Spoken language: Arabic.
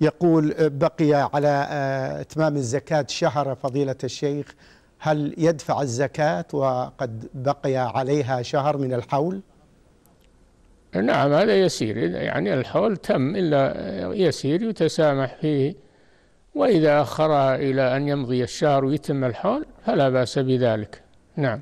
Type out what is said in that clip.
يقول أه، بقي على أه، إتمام الزكاة شهر فضيلة الشيخ هل يدفع الزكاة وقد بقي عليها شهر من الحول نعم هذا يسير يعني الحول تم إلا يسير يتسامح فيه وإذا أخرها إلى أن يمضي الشهر ويتم الحول فلا بأس بذلك نعم